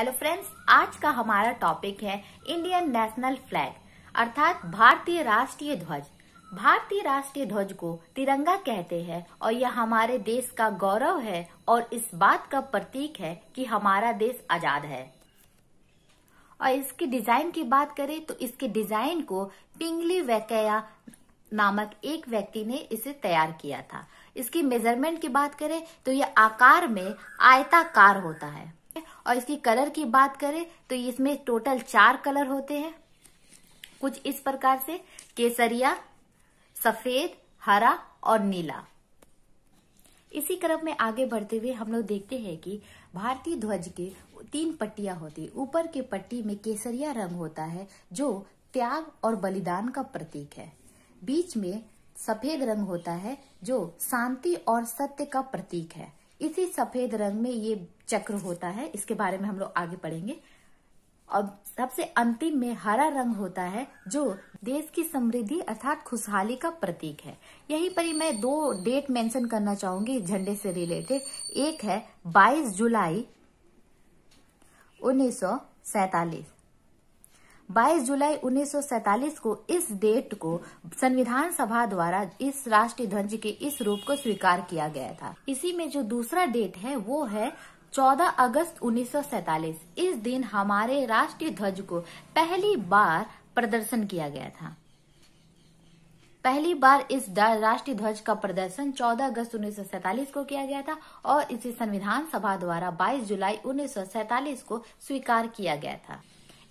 hello friends आज का हमारा टॉपिक है इंडियन नेशनल फ्लैग अर्थात भारतीय राष्ट्रीय ध्वज भारतीय राष्ट्रीय ध्वज को तिरंगा कहते हैं और यह हमारे देश का गौरव है और इस बात का प्रतीक है कि हमारा देश आजाद है और इसके डिजाइन की बात करें तो इसके डिजाइन को पिंगली वैकया नामक एक व्यक्ति ने इसे तैयार किया था इसकी मेजरमेंट की बात करें तो यह आकार में आयताकार होता है और इसकी कलर की बात करें तो इसमें टोटल चार कलर होते हैं कुछ इस प्रकार से केसरिया सफेद हरा और नीला इसी क्रम में आगे बढ़ते हुए हम लोग देखते हैं कि भारतीय ध्वज के तीन पट्टियां होती है ऊपर के पट्टी में केसरिया रंग होता है जो त्याग और बलिदान का प्रतीक है बीच में सफेद रंग होता है जो शांति और सत्य का प्रतीक है इसी सफेद रंग में ये चक्र होता है इसके बारे में हम लोग आगे पढ़ेंगे और सबसे अंतिम में हरा रंग होता है जो देश की समृद्धि अर्थात खुशहाली का प्रतीक है यहीं पर ही मैं दो डेट मेंशन करना चाहूंगी झंडे से रिलेटेड एक है 22 जुलाई उन्नीस 22 जुलाई 1947 को इस डेट को संविधान सभा द्वारा इस राष्ट्रीय ध्वज के इस रूप को स्वीकार किया गया था इसी में जो दूसरा डेट है वो है 14 अगस्त 1947 इस दिन हमारे राष्ट्रीय ध्वज को पहली बार प्रदर्शन किया गया था पहली बार इस राष्ट्रीय ध्वज का प्रदर्शन 14 अगस्त 1947 को किया गया था और इसे संविधान सभा द्वारा 22 जुलाई 1947 को स्वीकार किया गया था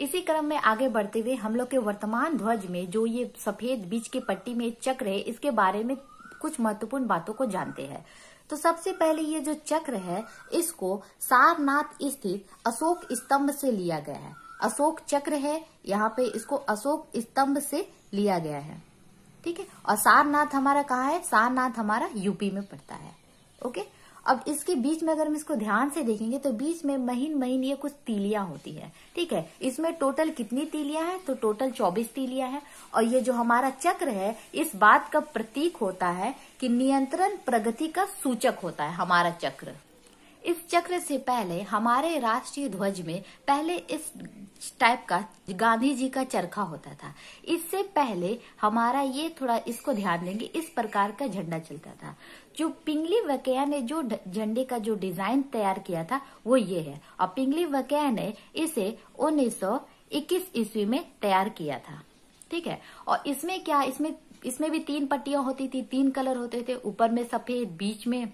इसी क्रम में आगे बढ़ते हुए हम लोग के वर्तमान ध्वज में जो ये सफेद बीच की पट्टी में चक्र है इसके बारे में कुछ महत्वपूर्ण बातों को जानते हैं तो सबसे पहले ये जो चक्र है इसको सारनाथ स्थित अशोक स्तंभ से लिया गया है अशोक चक्र है यहाँ पे इसको अशोक स्तंभ से लिया गया है ठीक है और सारनाथ हमारा कहा है सारनाथ हमारा यूपी में पड़ता है ओके अब इसके बीच में अगर हम इसको ध्यान से देखेंगे तो बीच में महीन महीन ये कुछ तीलियां होती है ठीक है इसमें टोटल कितनी तीलियां हैं तो टोटल 24 तीलियां हैं और ये जो हमारा चक्र है इस बात का प्रतीक होता है कि नियंत्रण प्रगति का सूचक होता है हमारा चक्र इस चक्र से पहले हमारे राष्ट्रीय ध्वज में पहले इस टाइप का गांधी जी का चरखा होता था इससे पहले हमारा ये थोड़ा इसको ध्यान देंगे इस प्रकार का झंडा चलता था जो पिंगली वकैया ने जो झंडे का जो डिजाइन तैयार किया था वो ये है और पिंगली वकैया ने इसे 1921 ईस्वी में तैयार किया था ठीक है और इसमें क्या इसमें इसमें भी तीन पट्टियां होती थी तीन कलर होते थे ऊपर में सफेद बीच में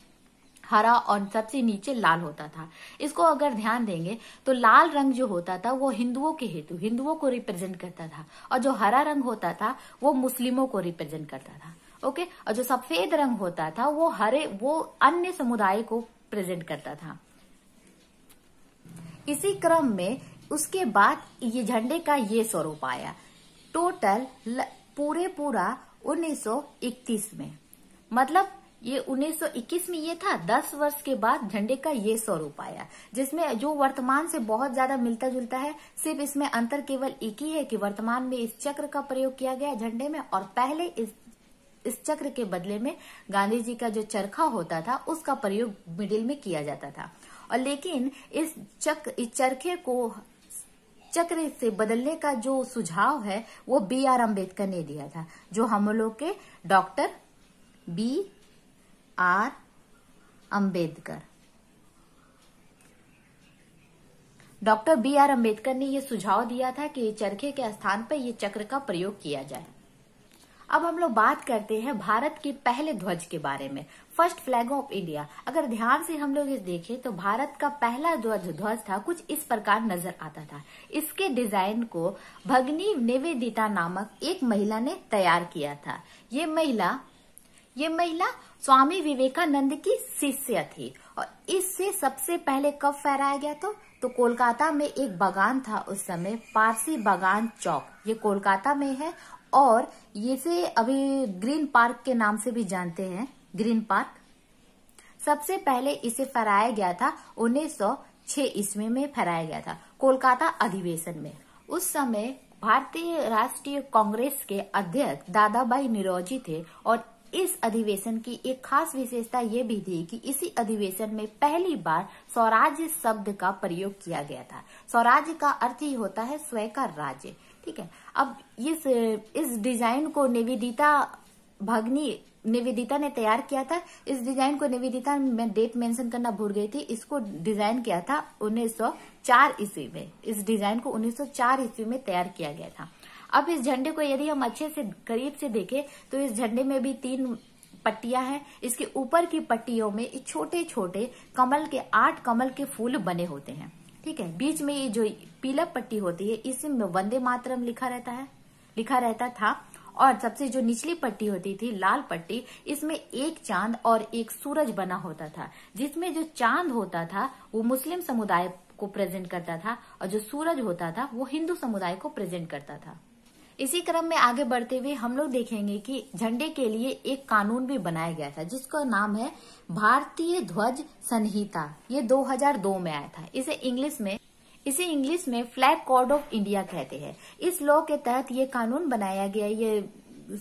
हरा और सबसे नीचे लाल होता था इसको अगर ध्यान देंगे तो लाल रंग जो होता था वो हिंदुओं के हेतु हिंदुओं को रिप्रेजेंट करता था और जो हरा रंग होता था वो मुस्लिमों को रिप्रेजेंट करता था ओके और जो सफेद रंग होता था वो हरे वो अन्य समुदाय को प्रेजेंट करता था इसी क्रम में उसके बाद ये झंडे का ये स्वरूप आया टोटल पूरे पूरा 1931 में मतलब ये 1921 में ये था 10 वर्ष के बाद झंडे का ये स्वरूप आया जिसमें जो वर्तमान से बहुत ज्यादा मिलता जुलता है सिर्फ इसमें अंतर केवल एक ही है कि वर्तमान में इस चक्र का प्रयोग किया गया झंडे में और पहले इस इस चक्र के बदले में गांधी जी का जो चरखा होता था उसका प्रयोग मिडिल में किया जाता था और लेकिन इस चक्र इस चरखे को चक्र से बदलने का जो सुझाव है वो बी आर अम्बेडकर ने दिया था जो हम लोग के doctor B R Ambedkar doctor B R Ambedkar ने यह सुझाव दिया था कि चरखे के स्थान पर यह चक्र का प्रयोग किया जाए अब हम लोग बात करते हैं भारत के पहले ध्वज के बारे में फर्स्ट फ्लैग ऑफ इंडिया अगर ध्यान से हम लोग देखें तो भारत का पहला ध्वज ध्वज था कुछ इस प्रकार नजर आता था इसके डिजाइन को भगनी निवेदिता नामक एक महिला ने तैयार किया था ये महिला ये महिला स्वामी विवेकानंद की शिष्य थी और इससे सबसे पहले कब फहराया गया तो तो कोलकाता में एक बगान था उस समय पारसी बगान चौक ये कोलकाता में है और ये से अभी ग्रीन पार्क के नाम से भी जानते हैं ग्रीन पार्क सबसे पहले इसे फहराया गया था 1906 ईस्वी में फहराया गया था कोलकाता अधिवेशन में उस समय भारतीय राष्ट्रीय कांग्रेस के अध्यक्ष दादाबाई निरौजी थे और इस अधिवेशन की एक खास विशेषता ये भी थी कि इसी अधिवेशन में पहली बार स्वराज्य शब्द का प्रयोग किया गया था स्वराज्य का अर्थ ही होता है स्वय का राज्य ठीक है अब इस इस डिजाइन को निवेदिता भगनी निवेदिता ने तैयार किया था इस डिजाइन को निवेदिता में डेट मेंशन करना भूल गई थी इसको डिजाइन किया था 1904 ईस्वी में इस डिजाइन को 1904 ईस्वी में तैयार किया गया था अब इस झंडे को यदि हम अच्छे से करीब से देखें तो इस झंडे में भी तीन पट्टियां हैं इसके ऊपर की पट्टियों में छोटे छोटे कमल के आठ कमल के फूल बने होते हैं ठीक है बीच में ये जो पीला पट्टी होती है इसमें वंदे मातरम लिखा रहता है लिखा रहता था और सबसे जो निचली पट्टी होती थी लाल पट्टी इसमें एक चांद और एक सूरज बना होता था जिसमें जो चांद होता था वो मुस्लिम समुदाय को प्रेजेंट करता था और जो सूरज होता था वो हिंदू समुदाय को प्रेजेंट करता था इसी क्रम में आगे बढ़ते हुए हम लोग देखेंगे कि झंडे के लिए एक कानून भी बनाया गया था जिसका नाम है भारतीय ध्वज संहिता ये 2002 में आया था इसे इंग्लिश में इसे इंग्लिश में फ्लैग कोड ऑफ इंडिया कहते हैं इस लॉ के तहत ये कानून बनाया गया ये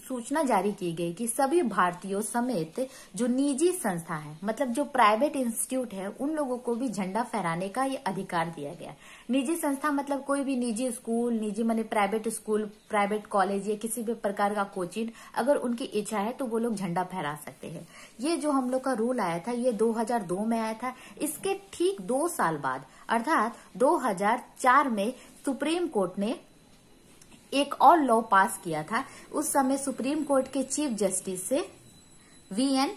सूचना जारी की गई कि सभी भारतीयों समेत जो निजी संस्था है मतलब जो प्राइवेट इंस्टीट्यूट है उन लोगों को भी झंडा फहराने का ये अधिकार दिया गया निजी संस्था मतलब कोई भी निजी स्कूल निजी मानी प्राइवेट स्कूल प्राइवेट कॉलेज या किसी भी प्रकार का कोचिंग अगर उनकी इच्छा है तो वो लोग झंडा फहरा सकते हैं ये जो हम लोग का रूल आया था ये 2002 में आया था इसके ठीक दो साल बाद अर्थात 2004 में सुप्रीम कोर्ट ने एक और लॉ पास किया था उस समय सुप्रीम कोर्ट के चीफ जस्टिस से V N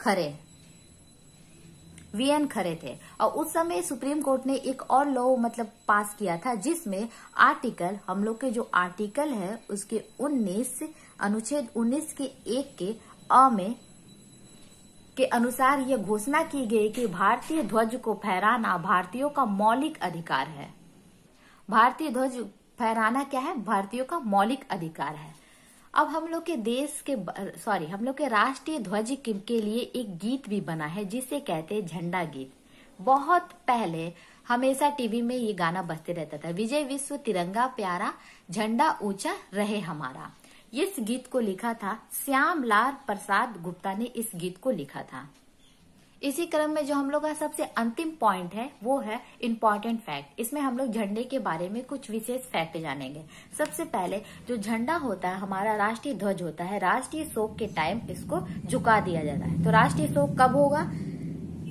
Khare V N Khare थे और उस समय सुप्रीम कोर्ट ने एक और लॉ मतलब पास किया था जिसमें आर्टिकल हम लोग के जो आर्टिकल है उसके 19 अनुच्छेद 19 के एक के अ में के अनुसार यह घोषणा की गई कि भारतीय ध्वज को फहराना भारतीयों का मौलिक अधिकार है भारतीय ध्वज फहराना क्या है भारतीयों का मौलिक अधिकार है अब हम लोग के देश के सॉरी हम लोग के राष्ट्रीय ध्वज के लिए एक गीत भी बना है जिसे कहते हैं झंडा गीत बहुत पहले हमेशा टीवी में ये गाना बजते रहता था विजय विश्व तिरंगा प्यारा झंडा ऊंचा रहे हमारा इस गीत को लिखा था श्याम लाल प्रसाद गुप्ता ने इस गीत को लिखा था इसी क्रम में जो हम लोग का सबसे अंतिम पॉइंट है वो है इम्पॉर्टेंट फैक्ट इसमें हम लोग झंडे के बारे में कुछ विशेष फैक्ट जानेंगे सबसे पहले जो झंडा होता है हमारा राष्ट्रीय ध्वज होता है राष्ट्रीय शोक के टाइम इसको झुका दिया जाता है तो राष्ट्रीय शोक कब होगा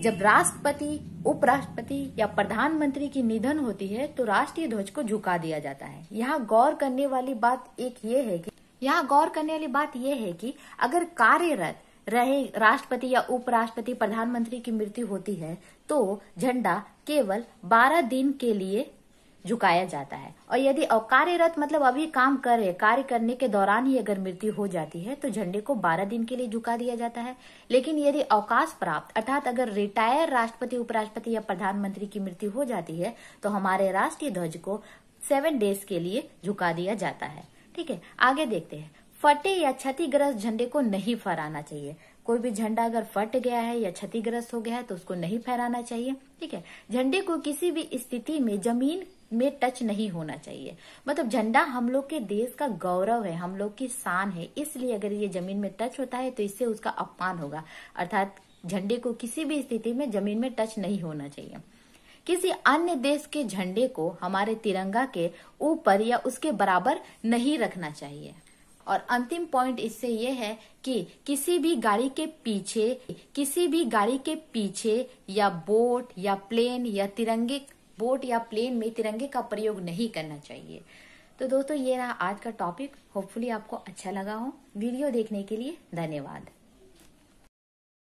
जब राष्ट्रपति उपराष्ट्रपति या प्रधानमंत्री की निधन होती है तो राष्ट्रीय ध्वज को झुका दिया जाता है यहाँ गौर करने वाली बात एक ये है कि यहाँ गौर करने वाली बात यह है कि अगर कार्यरत रहे राष्ट्रपति या उपराष्ट्रपति प्रधानमंत्री की मृत्यु होती है तो झंडा केवल 12 दिन के लिए झुकाया जाता है और यदि कार्यरत मतलब अभी काम कर रहे कार्य करने के दौरान ही अगर मृत्यु हो जाती है तो झंडे को 12 दिन के लिए झुका दिया जाता है लेकिन यदि अवकाश प्राप्त अर्थात अगर रिटायर राष्ट्रपति उपराष्ट्रपति या प्रधानमंत्री की मृत्यु हो जाती है तो हमारे राष्ट्रीय ध्वज को सेवन डेज के लिए झुका दिया जाता है ठीक है आगे देखते हैं फटे या क्षतिग्रस्त झंडे को नहीं फहराना चाहिए कोई भी झंडा अगर फट गया है या क्षतिग्रस्त हो गया है तो उसको नहीं फहराना चाहिए ठीक है झंडे को किसी भी स्थिति में जमीन में टच नहीं होना चाहिए मतलब झंडा हम लोग के देश का गौरव है हम लोग की शान है इसलिए अगर ये जमीन में टच होता है तो इससे उसका अपमान होगा अर्थात झंडे को किसी भी स्थिति में जमीन में टच नहीं होना चाहिए किसी अन्य देश के झंडे को हमारे तिरंगा के ऊपर या उसके बराबर नहीं रखना चाहिए और अंतिम पॉइंट इससे ये है कि किसी भी गाड़ी के पीछे किसी भी गाड़ी के पीछे या बोट या प्लेन या तिरंगे बोट या प्लेन में तिरंगे का प्रयोग नहीं करना चाहिए तो दोस्तों ये रहा आज का टॉपिक होपफुली आपको अच्छा लगा हो वीडियो देखने के लिए धन्यवाद